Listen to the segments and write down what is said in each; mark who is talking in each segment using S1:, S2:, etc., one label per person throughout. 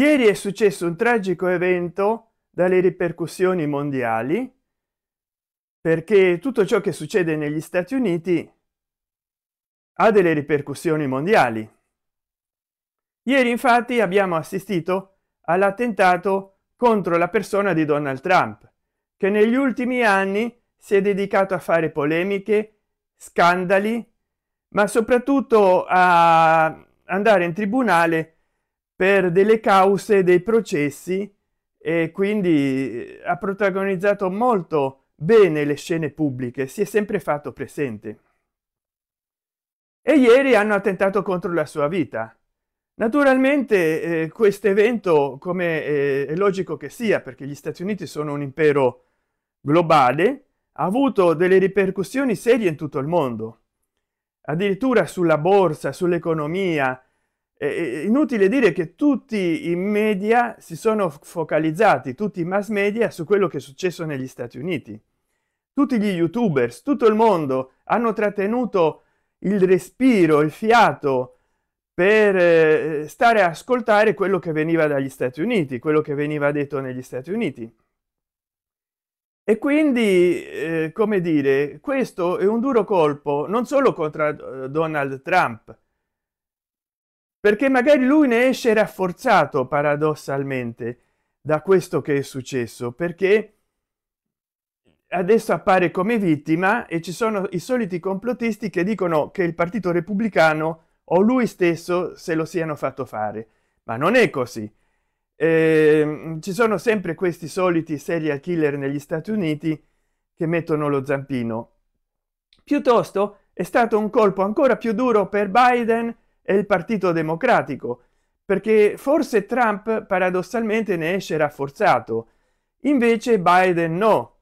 S1: ieri è successo un tragico evento dalle ripercussioni mondiali perché tutto ciò che succede negli stati uniti ha delle ripercussioni mondiali ieri infatti abbiamo assistito all'attentato contro la persona di donald trump che negli ultimi anni si è dedicato a fare polemiche scandali ma soprattutto a andare in tribunale per delle cause dei processi e quindi eh, ha protagonizzato molto bene le scene pubbliche si è sempre fatto presente e ieri hanno attentato contro la sua vita naturalmente eh, questo evento come eh, è logico che sia perché gli stati uniti sono un impero globale ha avuto delle ripercussioni serie in tutto il mondo addirittura sulla borsa sull'economia eh, inutile dire che tutti i media si sono focalizzati, tutti i mass media, su quello che è successo negli Stati Uniti. Tutti gli youtubers, tutto il mondo hanno trattenuto il respiro, il fiato per eh, stare a ascoltare quello che veniva dagli Stati Uniti, quello che veniva detto negli Stati Uniti. E quindi, eh, come dire, questo è un duro colpo non solo contro eh, Donald Trump, perché magari lui ne esce rafforzato paradossalmente da questo che è successo perché adesso appare come vittima e ci sono i soliti complottisti che dicono che il partito repubblicano o lui stesso se lo siano fatto fare ma non è così eh, ci sono sempre questi soliti serial killer negli stati uniti che mettono lo zampino piuttosto è stato un colpo ancora più duro per biden e il partito democratico perché forse trump paradossalmente ne esce rafforzato invece biden no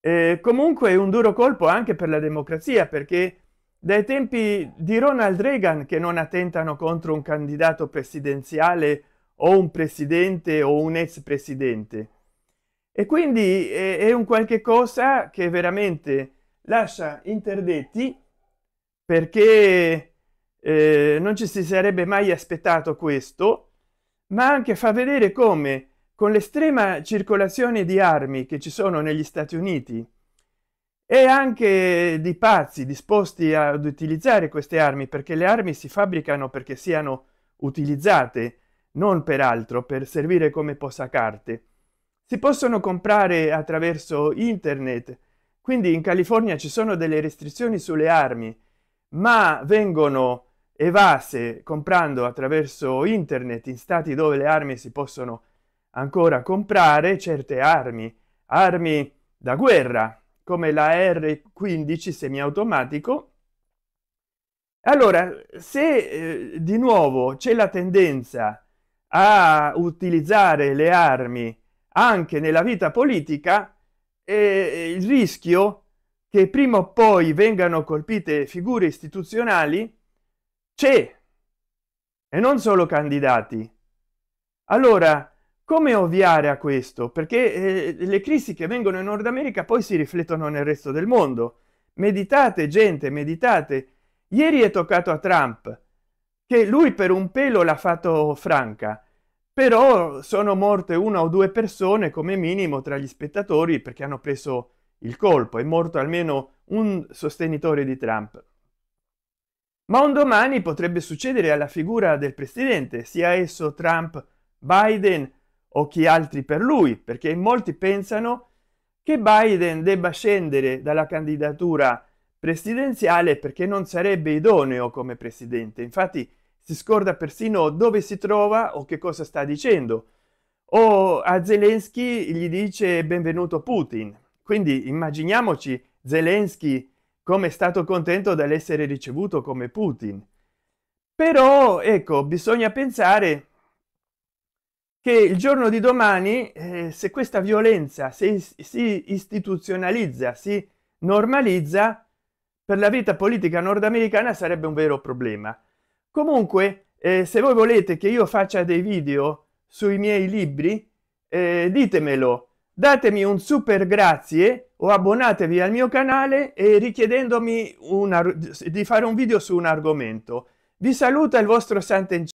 S1: eh, comunque è un duro colpo anche per la democrazia perché dai tempi di ronald reagan che non attentano contro un candidato presidenziale o un presidente o un ex presidente e quindi è un qualche cosa che veramente lascia interdetti perché eh, non ci si sarebbe mai aspettato questo ma anche fa vedere come con l'estrema circolazione di armi che ci sono negli stati uniti e anche di pazzi disposti ad utilizzare queste armi perché le armi si fabbricano perché siano utilizzate non per altro per servire come posacarte. si possono comprare attraverso internet quindi in california ci sono delle restrizioni sulle armi ma vengono evase comprando attraverso internet in stati dove le armi si possono ancora comprare certe armi armi da guerra come la r15 semiautomatico allora se eh, di nuovo c'è la tendenza a utilizzare le armi anche nella vita politica eh, il rischio che prima o poi vengano colpite figure istituzionali c'è e non solo candidati allora come ovviare a questo perché eh, le crisi che vengono in nord america poi si riflettono nel resto del mondo meditate gente meditate ieri è toccato a trump che lui per un pelo l'ha fatto franca però sono morte una o due persone come minimo tra gli spettatori perché hanno preso il colpo è morto almeno un sostenitore di trump ma un domani potrebbe succedere alla figura del presidente sia esso trump biden o chi altri per lui perché molti pensano che biden debba scendere dalla candidatura presidenziale perché non sarebbe idoneo come presidente infatti si scorda persino dove si trova o che cosa sta dicendo o a zelensky gli dice benvenuto putin quindi immaginiamoci zelensky come è stato contento dall'essere ricevuto come putin però ecco bisogna pensare che il giorno di domani eh, se questa violenza si, si istituzionalizza si normalizza per la vita politica nordamericana sarebbe un vero problema comunque eh, se voi volete che io faccia dei video sui miei libri eh, ditemelo datemi un super grazie o abbonatevi al mio canale e richiedendomi una, di fare un video su un argomento vi saluta il vostro sant'encino